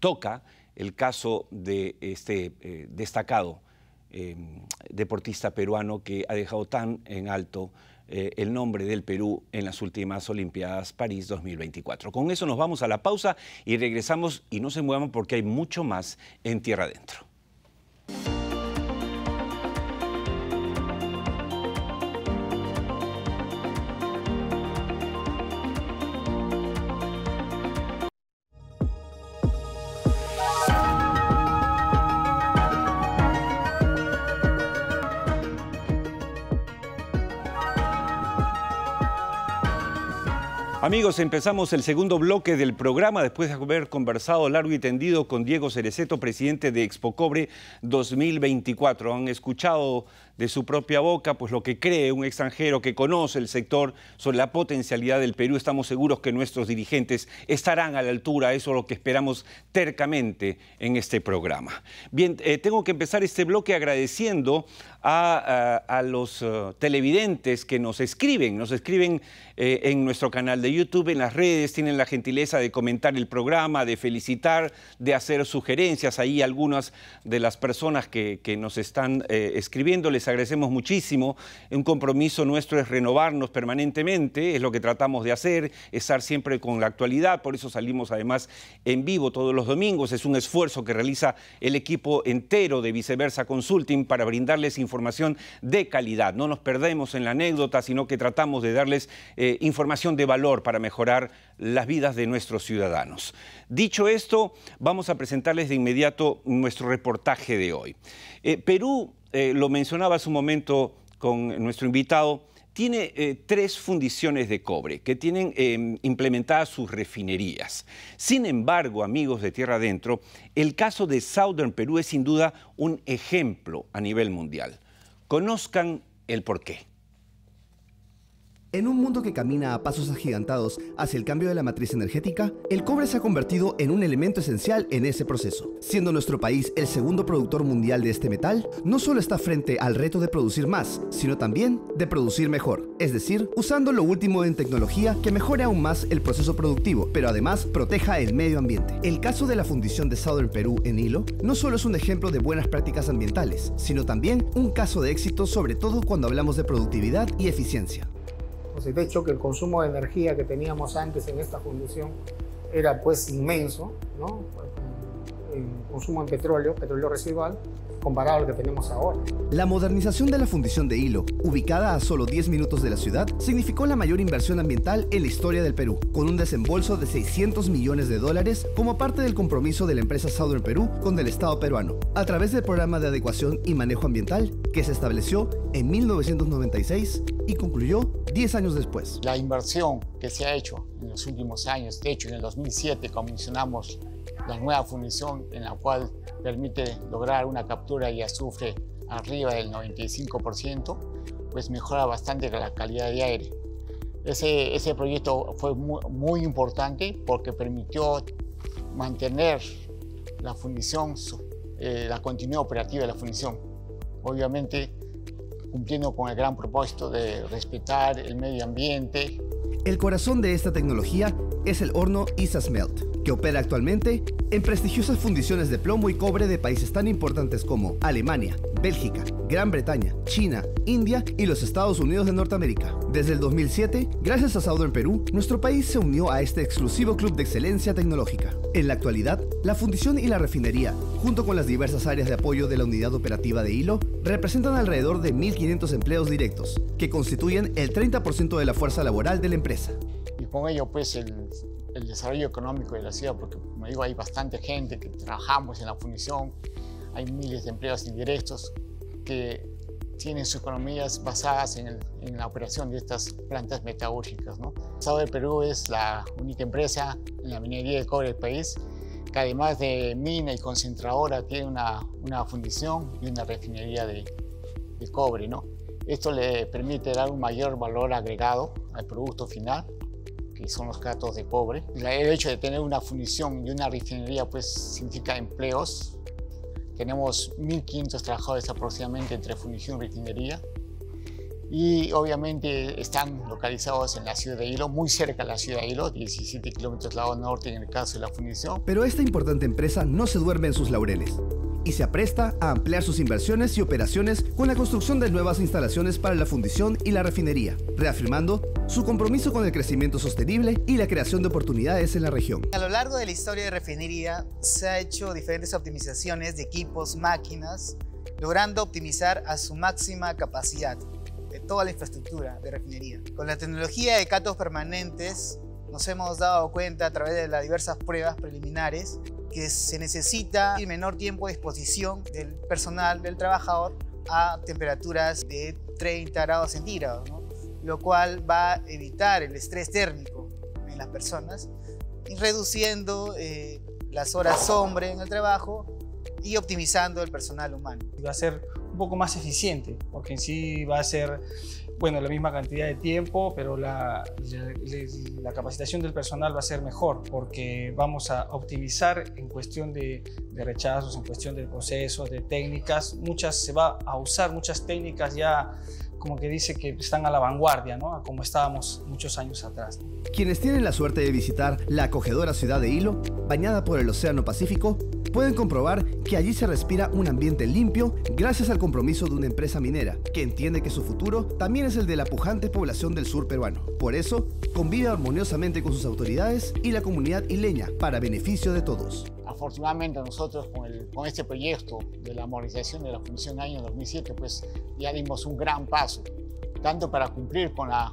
toca el caso de este eh, destacado deportista peruano que ha dejado tan en alto eh, el nombre del Perú en las últimas Olimpiadas París 2024. Con eso nos vamos a la pausa y regresamos y no se muevan porque hay mucho más en tierra adentro. Amigos, empezamos el segundo bloque del programa después de haber conversado largo y tendido con Diego Cereceto, presidente de Expo Cobre 2024. Han escuchado de su propia boca, pues lo que cree un extranjero que conoce el sector sobre la potencialidad del Perú. Estamos seguros que nuestros dirigentes estarán a la altura, eso es lo que esperamos tercamente en este programa. Bien, eh, tengo que empezar este bloque agradeciendo a, los eh, televidentes que nos escriben, nos escriben eh, en nuestro canal de YouTube, en las redes, tienen la gentileza de comentar el programa, de felicitar, de hacer sugerencias. Ahí algunas de las personas que, nos están eh, escribiendo les agradecemos muchísimo. Un compromiso nuestro es renovarnos permanentemente, es lo que tratamos de hacer, estar siempre con la actualidad, por eso salimos además en vivo todos los domingos. Es un esfuerzo que realiza el equipo entero de Viceversa Consulting para brindarles información de calidad. No nos perdemos en la anécdota, sino que tratamos de darles eh, información de valor para mejorar las vidas de nuestros ciudadanos. Dicho esto, vamos a presentarles de inmediato nuestro reportaje de hoy. Eh, Perú eh, lo mencionaba hace un momento con nuestro invitado, tiene eh, tres fundiciones de cobre que tienen em, implementadas sus refinerías. Sin embargo, amigos de Tierra Adentro, el caso de Southern Perú es sin duda un ejemplo a nivel mundial. Conozcan el porqué. En un mundo que camina a pasos agigantados hacia el cambio de la matriz energética, el cobre se ha convertido en un elemento esencial en ese proceso. Siendo nuestro país el segundo productor mundial de este metal, no solo está frente al reto de producir más, sino también de producir mejor, es decir, usando lo último en tecnología que mejore aún más el proceso productivo, pero además proteja el medio ambiente. El caso de la fundición de Southern Perú en Hilo no solo es un ejemplo de buenas prácticas ambientales, sino también un caso de éxito sobre todo cuando hablamos de productividad y eficiencia. De hecho, que el consumo de energía que teníamos antes en esta condición era pues inmenso, ¿no? El consumo en petróleo, petróleo residual, comparado a lo que tenemos ahora. La modernización de la fundición de hilo, ubicada a solo 10 minutos de la ciudad, significó la mayor inversión ambiental en la historia del Perú, con un desembolso de 600 millones de dólares como parte del compromiso de la empresa Southern Perú con el Estado peruano, a través del programa de adecuación y manejo ambiental que se estableció en 1996 y concluyó 10 años después. La inversión que se ha hecho en los últimos años, de hecho en el 2007 comisionamos la nueva fundición en la cual permite lograr una captura y azufre arriba del 95%, pues mejora bastante la calidad de aire. Ese, ese proyecto fue muy, importante porque permitió mantener la fundición, eh, la continuidad operativa de la fundición. Obviamente cumpliendo con el gran propósito de respetar el medio ambiente. El corazón de esta tecnología es el horno Isasmelt, que opera actualmente en prestigiosas fundiciones de plomo y cobre de países tan importantes como Alemania, Bélgica, Gran Bretaña, China, India y los Estados Unidos de Norteamérica. Desde el 2007, gracias a Southern Perú, nuestro país se unió a este exclusivo club de excelencia tecnológica. En la actualidad, la fundición y la refinería, junto con las diversas áreas de apoyo de la unidad operativa de Hilo, representan alrededor de 1.500 empleos directos, que constituyen el 30% de la fuerza laboral de la empresa con ello pues el, desarrollo económico de la ciudad, porque como digo, hay bastante gente que trabajamos en la fundición, hay miles de empleos indirectos que tienen sus economías basadas en, la operación de estas plantas metalúrgicas. ¿no? El Estado Perú es la única empresa en la minería de cobre del país que además de mina y concentradora tiene una, fundición y una refinería de, cobre. ¿no? Esto le permite dar un mayor valor agregado al producto final que son los gatos de cobre. El hecho de tener una fundición y una refinería pues significa empleos. Tenemos 1.500 trabajadores aproximadamente entre fundición y refinería. Y obviamente están localizados en la ciudad de Hilo, muy cerca de la ciudad de Hilo, 17 kilómetros lado norte en el caso de la fundición. Pero esta importante empresa no se duerme en sus laureles y se apresta a ampliar sus inversiones y operaciones con la construcción de nuevas instalaciones para la fundición y la refinería, reafirmando su compromiso con el crecimiento sostenible y la creación de oportunidades en la región. A lo largo de la historia de refinería se han hecho diferentes optimizaciones de equipos, máquinas, logrando optimizar a su máxima capacidad de toda la infraestructura de refinería. Con la tecnología de catos permanentes nos hemos dado cuenta a través de las diversas pruebas preliminares que se necesita el menor tiempo de exposición del personal, del trabajador, a temperaturas de 30 grados centígrados, lo cual va a evitar el estrés térmico en las personas, reduciendo eh, las horas sombra en el trabajo y optimizando el personal humano. Va a ser un poco más eficiente, porque en sí va a ser bueno, la misma cantidad de tiempo, pero la, capacitación del personal va a ser mejor porque vamos a optimizar en cuestión de, de rechazos, en cuestión de procesos, de técnicas. Muchas se va a usar, muchas técnicas ya como que dice que están a la vanguardia, ¿no? como estábamos muchos años atrás. Quienes tienen la suerte de visitar la acogedora ciudad de Hilo, bañada por el Océano Pacífico, pueden comprobar que allí se respira un ambiente limpio gracias al compromiso de una empresa minera que entiende que su futuro también es el de la pujante población del sur peruano. Por eso, convive armoniosamente con sus autoridades y la comunidad isleña para beneficio de todos. Afortunadamente nosotros con, este proyecto de la modernización de la Función Año 2007, pues ya dimos un gran paso, tanto para cumplir con, la,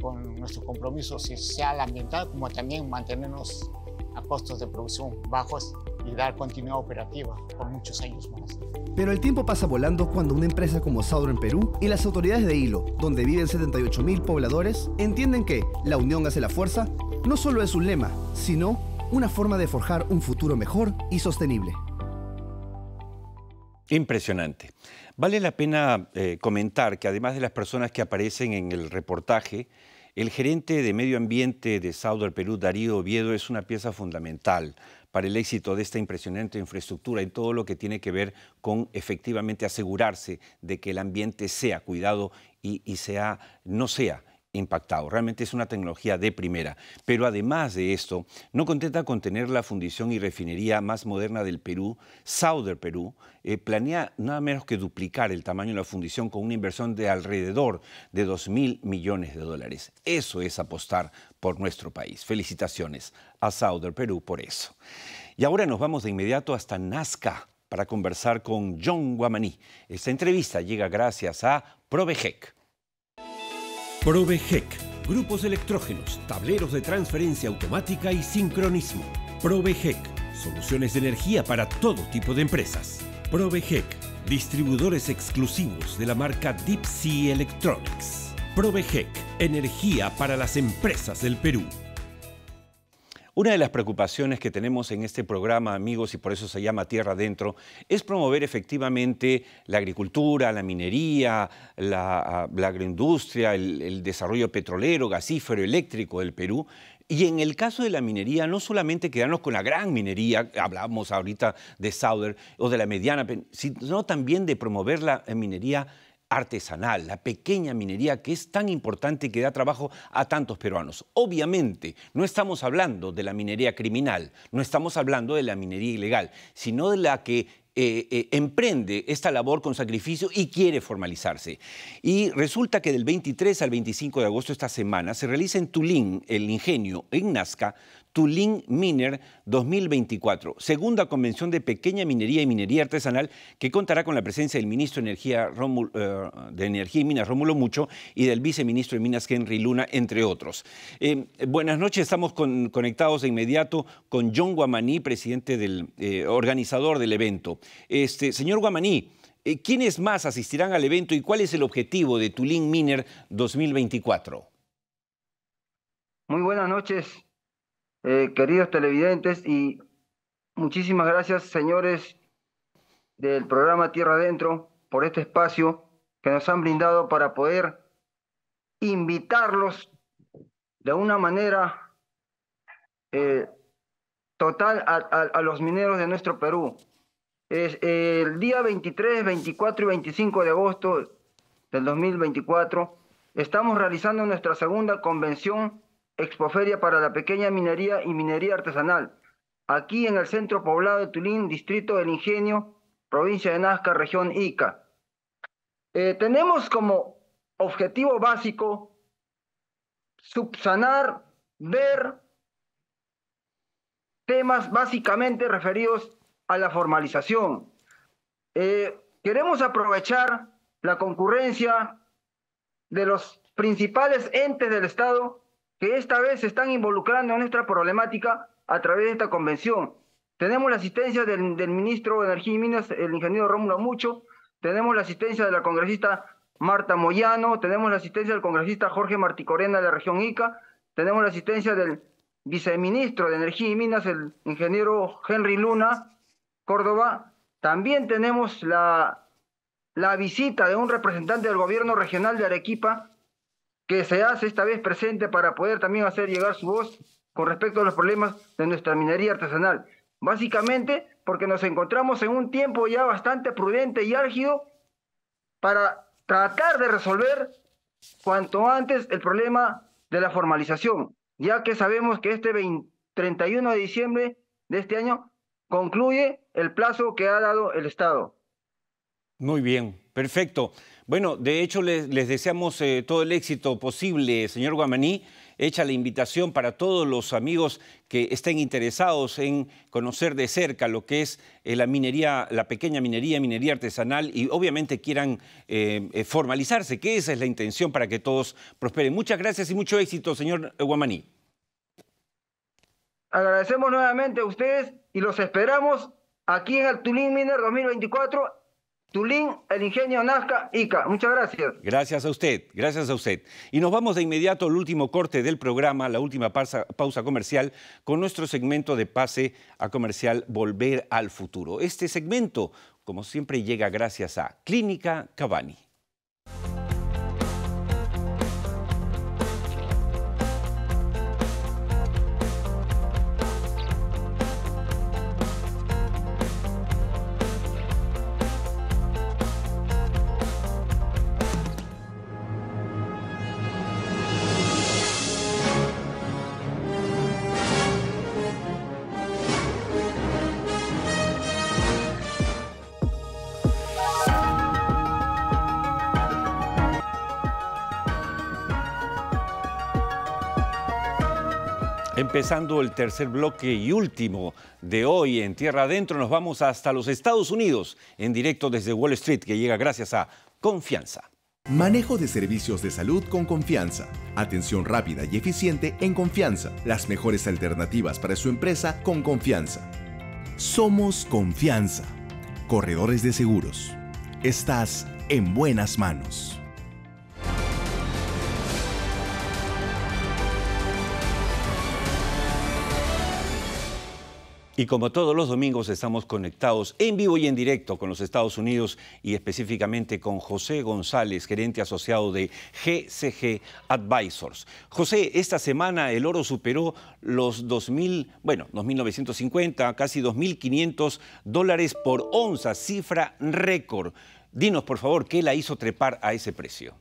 con nuestro compromiso social ambiental como también mantenernos a costos de producción bajos y dar continuidad operativa por muchos años más. Pero el tiempo pasa volando cuando una empresa como SAUDOR en Perú y las autoridades de Hilo, donde viven 78.000 pobladores, entienden que la unión hace la fuerza no solo es un lema, sino una forma de forjar un futuro mejor y sostenible. Impresionante. Vale la pena eh, comentar que además de las personas que aparecen en el reportaje, el gerente de medio ambiente de Saudor Perú, Darío Oviedo, es una pieza fundamental para el éxito de esta impresionante infraestructura y todo lo que tiene que ver con efectivamente asegurarse de que el ambiente sea cuidado y, y sea, no sea Impactado. Realmente es una tecnología de primera. Pero además de esto, no contenta con tener la fundición y refinería más moderna del Perú, Sauder Perú eh, planea nada menos que duplicar el tamaño de la fundición con una inversión de alrededor de 2 mil millones de dólares. Eso es apostar por nuestro país. Felicitaciones a Sauder Perú por eso. Y ahora nos vamos de inmediato hasta Nazca para conversar con John Guamaní. Esta entrevista llega gracias a Provejec. Provegec, grupos electrógenos, tableros de transferencia automática y sincronismo. Provegec, soluciones de energía para todo tipo de empresas. Provegec, distribuidores exclusivos de la marca Deep Sea Electronics. Provegec, energía para las empresas del Perú. Una de las preocupaciones que tenemos en este programa, amigos, y por eso se llama Tierra Adentro, es promover efectivamente la agricultura, la minería, ah, la, agroindustria, el, el desarrollo petrolero, gasífero, eléctrico del Perú, y en el caso de la minería, no solamente quedarnos con la gran minería, hablamos ahorita de Sauder o de la mediana, sino también de promover la minería artesanal, la pequeña minería que es tan importante y que da trabajo a tantos peruanos. Obviamente, no estamos hablando de la minería criminal, no estamos hablando de la minería ilegal, sino de la que eh, eh, emprende esta labor con sacrificio y quiere formalizarse. Y resulta que del 23 al 25 de agosto de esta semana se realiza en Tulín, el ingenio, en Nazca, Tulín Miner 2024, segunda convención de pequeña minería y minería artesanal que contará con la presencia del ministro de Energía, eh, y Minas, Rómulo Mucho, y del viceministro de Minas, Henry Luna, entre otros. Eh, buenas noches, estamos conectados de inmediato con John Guamaní, presidente del eh, organizador del evento. Este, señor Guamaní, ¿quiénes más asistirán al evento y cuál es el objetivo de Tulín Miner 2024? Muy buenas noches, eh, queridos televidentes y muchísimas gracias, señores del programa Tierra Adentro, por este espacio que nos han brindado para poder invitarlos de una manera eh, total a, los mineros de nuestro Perú. Es, el día 23, 24 y 25 de agosto del 2024 estamos realizando nuestra segunda convención Expoferia para la pequeña minería y minería artesanal, aquí en el centro poblado de Tulín, distrito del Ingenio, provincia de Nazca, región Ica. Eh, tenemos como objetivo básico subsanar, ver temas básicamente referidos a la formalización. Eh, queremos aprovechar la concurrencia de los principales entes del Estado que esta vez se están involucrando en nuestra problemática a través de esta convención. Tenemos la asistencia del, ministro de Energía y Minas, el ingeniero Rómulo Mucho, tenemos la asistencia de la congresista Marta Moyano, tenemos la asistencia del congresista Jorge Marticorena de la región Ica, tenemos la asistencia del viceministro de Energía y Minas, el ingeniero Henry Luna, Córdoba. También tenemos la, la visita de un representante del gobierno regional de Arequipa, que se hace esta vez presente para poder también hacer llegar su voz con respecto a los problemas de nuestra minería artesanal. Básicamente porque nos encontramos en un tiempo ya bastante prudente y álgido para tratar de resolver cuanto antes el problema de la formalización, ya que sabemos que este 31 de diciembre de este año concluye el plazo que ha dado el Estado. Muy bien, perfecto. Bueno, de hecho les, deseamos eh, todo el éxito posible, señor Guamaní. Hecha la invitación para todos los amigos que estén interesados en conocer de cerca lo que es eh, la minería, la pequeña minería, minería artesanal y obviamente quieran eh, formalizarse, que esa es la intención para que todos prosperen. Muchas gracias y mucho éxito, señor Guamaní. Agradecemos nuevamente a ustedes y los esperamos aquí en Altulín Miner 2024 Tulín, el ingenio Nazca, Ica. Muchas gracias. Gracias a usted, gracias a usted. Y nos vamos de inmediato al último corte del programa, la última pausa, comercial, con nuestro segmento de pase a comercial Volver al Futuro. Este segmento, como siempre, llega gracias a Clínica Cavani. Empezando el tercer bloque y último de hoy en Tierra Adentro, nos vamos hasta los Estados Unidos en directo desde Wall Street, que llega gracias a Confianza. Manejo de servicios de salud con confianza. Atención rápida y eficiente en confianza. Las mejores alternativas para su empresa con confianza. Somos confianza. Corredores de seguros. Estás en buenas manos. Y como todos los domingos estamos conectados en vivo y en directo con los Estados Unidos y específicamente con José González, gerente asociado de GCG Advisors. José, esta semana el oro superó los 2.000, bueno, 2.950, casi 2.500 dólares por onza, cifra récord. Dinos, por favor, ¿qué la hizo trepar a ese precio?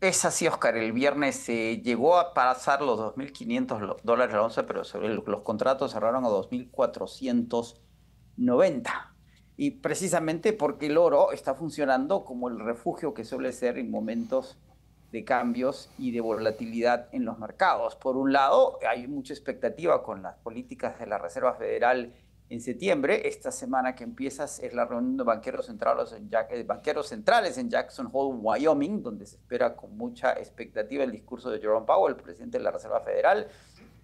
Es así, Oscar. El viernes se llegó a pasar los 2.500 dólares la onza, pero los contratos cerraron a 2.490. Y precisamente porque el oro está funcionando como el refugio que suele ser en momentos de cambios y de volatilidad en los mercados. Por un lado, hay mucha expectativa con las políticas de la Reserva Federal en septiembre. Esta semana que empiezas es la reunión de eh, banqueros centrales en, Jackson Hole, Wyoming, donde se espera con mucha expectativa el discurso de Jerome Powell, presidente de la Reserva Federal.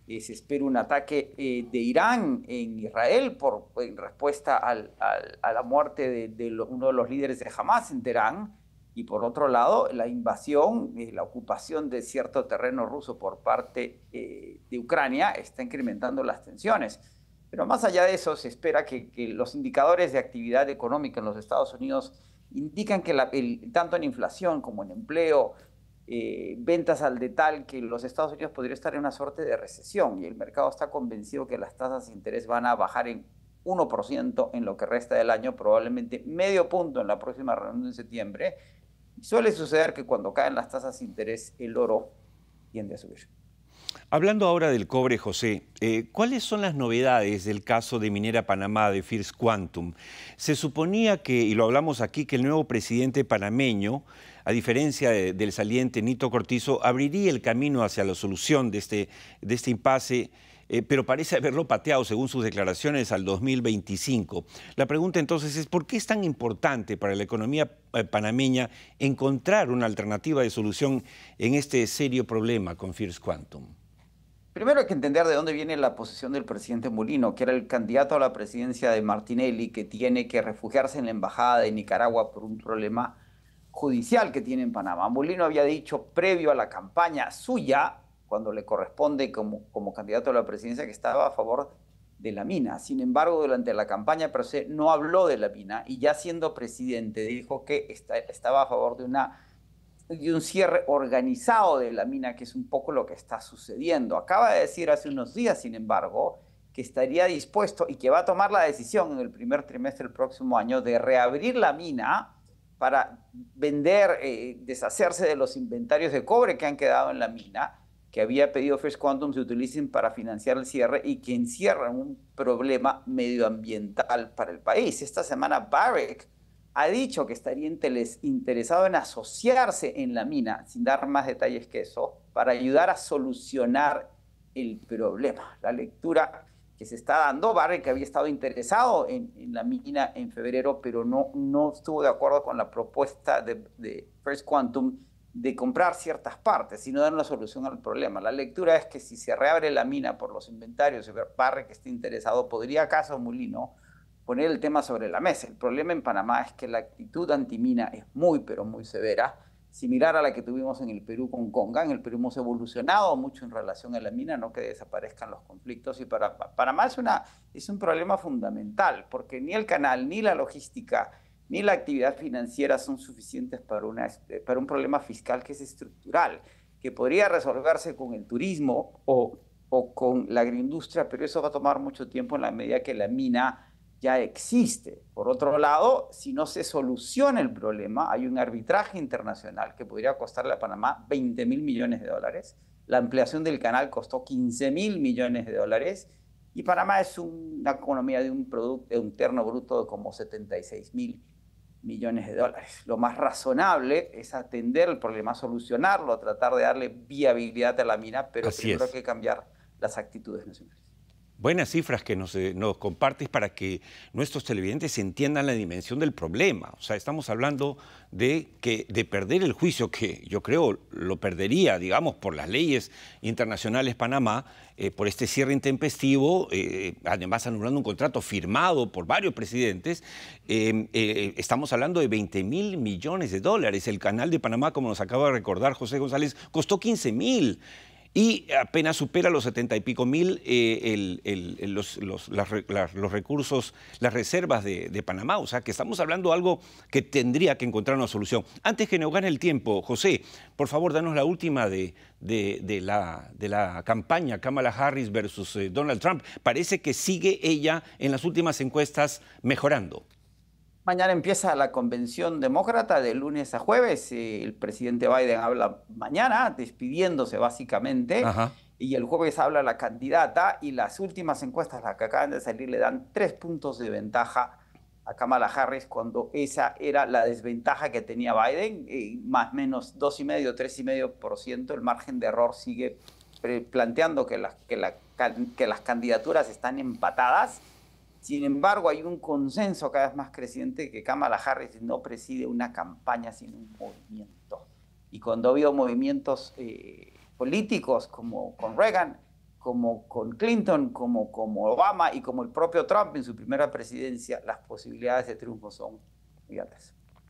se espera un ataque eh, de Irán en Israel por, en respuesta a la muerte de, uno de los líderes de Hamas en Teherán. Y por otro lado, la invasión, y eh, la ocupación de cierto terreno ruso por parte de Ucrania está incrementando las tensiones. Pero más allá de eso, se espera que, los indicadores de actividad económica en los Estados Unidos indican que tanto en inflación como en empleo, eh, ventas al detal, que los Estados Unidos podría estar en una suerte de recesión y el mercado está convencido que las tasas de interés van a bajar en 1% en lo que resta del año, probablemente medio punto en la próxima reunión de septiembre. Y suele suceder que cuando caen las tasas de interés, el oro tiende a subir. Hablando ahora del cobre, José, eh, ¿cuáles son las novedades del caso de Minera Panamá de First Quantum? Se suponía que, y lo hablamos aquí, que el nuevo presidente panameño, a diferencia del saliente Nito Cortizo, abriría el camino hacia la solución de este, de este impasse, eh, pero parece haberlo pateado, según sus declaraciones, al 2025. La pregunta entonces es, ¿por qué es tan importante para la economía eh, panameña encontrar una alternativa de solución en este serio problema con First Quantum? Primero hay que entender de dónde viene la posición del presidente Molino, que era el candidato a la presidencia de Martinelli, que tiene que refugiarse en la embajada de Nicaragua por un problema judicial que tiene en Panamá. Molino había dicho previo a la campaña suya, cuando le corresponde como, candidato a la presidencia, que estaba a favor de la mina. Sin embargo, durante la campaña se no habló de la mina y ya siendo presidente dijo que estaba a favor de una de un cierre organizado de la mina, que es un poco lo que está sucediendo. Acaba de decir hace unos días, sin embargo, que estaría dispuesto y que va a tomar la decisión en el primer trimestre del próximo año de reabrir la mina para vender, eh, deshacerse de los inventarios de cobre que han quedado en la mina, que había pedido First Quantum se utilicen para financiar el cierre y que encierran un problema medioambiental para el país. Esta semana Barrick ha dicho que estaría interesado en asociarse en la mina, sin dar más detalles que eso, para ayudar a solucionar el problema. La lectura que se está dando, Barre, que había estado interesado en, la mina en febrero, pero no, no estuvo de acuerdo con la propuesta de, First Quantum de comprar ciertas partes, sino dar una solución al problema. La lectura es que si se reabre la mina por los inventarios, Barre que esté interesado, podría acaso Mulino poner el tema sobre la mesa. El problema en Panamá es que la actitud antimina es muy, pero muy severa, similar a la que tuvimos en el Perú con Conga. En el Perú hemos evolucionado mucho en relación a la mina, no que desaparezcan los conflictos. Y para Panamá es, una, es un problema fundamental, porque ni el canal, ni la logística, ni la actividad financiera son suficientes para, un problema fiscal que es estructural, que podría resolverse con el turismo o con la agroindustria, pero eso va a tomar mucho tiempo en la medida que la mina ya existe. Por otro lado, si no se soluciona el problema, hay un arbitraje internacional que podría costarle a Panamá 20 mil millones de dólares. La ampliación del canal costó 15 mil millones de dólares y Panamá es una economía de un, producto, de un terno bruto de como 76 mil millones de dólares. Lo más razonable es atender el problema, solucionarlo, tratar de darle viabilidad a la mina, pero Así primero hay que cambiar las actitudes nacionales buenas cifras que eh, nos, compartes para que nuestros televidentes entiendan la dimensión del problema. O sea, estamos hablando de, que, de perder el juicio, que yo creo lo perdería, digamos, por las leyes internacionales Panamá, eh, por este cierre intempestivo, eh, además anulando un contrato firmado por varios presidentes. Em, estamos hablando de 20 mil millones de dólares. El canal de Panamá, como nos acaba de recordar José González, costó 15 mil y apenas supera los setenta y pico mil eh, los, recursos, las reservas de, Panamá. O sea, que estamos hablando de algo que tendría que encontrar una solución. Antes que nos gane el tiempo, José, por favor, danos la última de, la, campaña Kamala Harris versus eh, Donald Trump. Parece que sigue ella en las últimas encuestas mejorando. Mañana empieza la convención demócrata de lunes a jueves. El presidente Biden habla mañana, despidiéndose básicamente. Y el jueves habla la candidata. Y las últimas encuestas, las que acaban de salir, le dan tres puntos de ventaja a Kamala Harris cuando esa era la desventaja que tenía Biden. Y eh, más o menos por ciento. El margen de error sigue eh, planteando que las, que las candidaturas están empatadas. Sin embargo, hay un consenso cada vez más creciente que Kamala Harris no preside una campaña, sino un movimiento. Y cuando vio movimientos eh, políticos como con Reagan, como con Clinton, como, como Obama y como el propio Trump en su primera presidencia, las posibilidades de triunfo son muy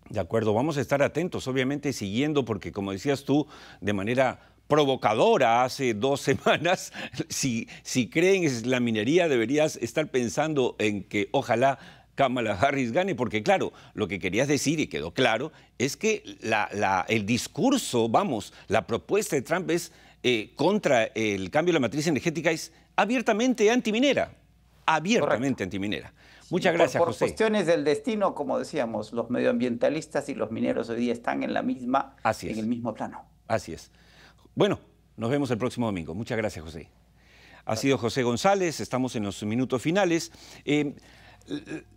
De acuerdo, vamos a estar atentos, obviamente siguiendo, porque como decías tú, de manera provocadora hace dos semanas, si, si creen es la minería deberías estar pensando en que ojalá Kamala Harris gane, porque claro, lo que querías decir y quedó claro es que el discurso, vamos, la propuesta de Trump es eh, contra el cambio de la matriz energética es abiertamente antiminera, abiertamente antiminera. Muchas gracias, José. por cuestiones del destino, como decíamos, los medioambientalistas y los mineros hoy día están en la misma, en el mismo plano. Así es. Bueno, nos vemos el próximo domingo. Muchas gracias, José. Ha sido José González, estamos en los minutos finales. Eh,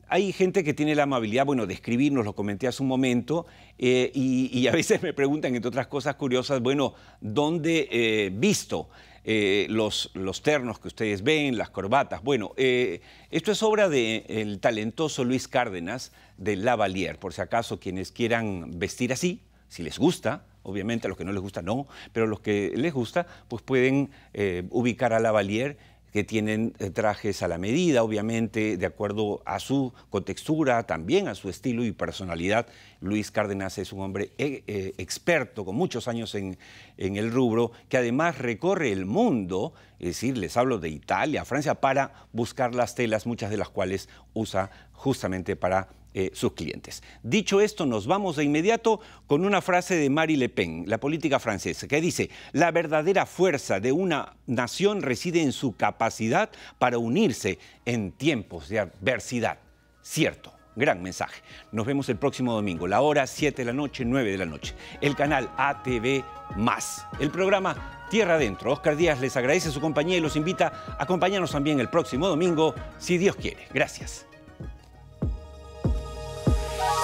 hay gente que tiene la amabilidad, bueno, de escribirnos, lo comenté hace un momento, eh, y, a veces me preguntan, entre otras cosas curiosas, bueno, ¿dónde he eh, visto los, ternos que ustedes ven, las corbatas? Bueno, esto es obra del talentoso Luis Cárdenas de Lavalier, por si acaso quienes quieran vestir así, si les gusta, obviamente a los que no les gusta no, pero a los que les gusta pues pueden eh, ubicar a Lavalier que tienen eh, trajes a la medida, obviamente, de acuerdo a su contextura, también a su estilo y personalidad. Luis Cárdenas es un hombre eh, experto, con muchos años en, en, el rubro, que además recorre el mundo, es decir, les hablo de Italia, Francia, para buscar las telas, muchas de las cuales usa justamente para eh, sus clientes. Dicho esto, nos vamos de inmediato con una frase de Marie Le Pen, la política francesa, que dice, la verdadera fuerza de una nación reside en su capacidad para unirse en tiempos de adversidad. Cierto, gran mensaje. Nos vemos el próximo domingo, la hora 7 de la noche, 9 de la noche. El canal ATV Más, el programa Tierra Adentro. Oscar Díaz les agradece su compañía y los invita a acompañarnos también el próximo domingo, si Dios quiere. Gracias.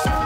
Bye.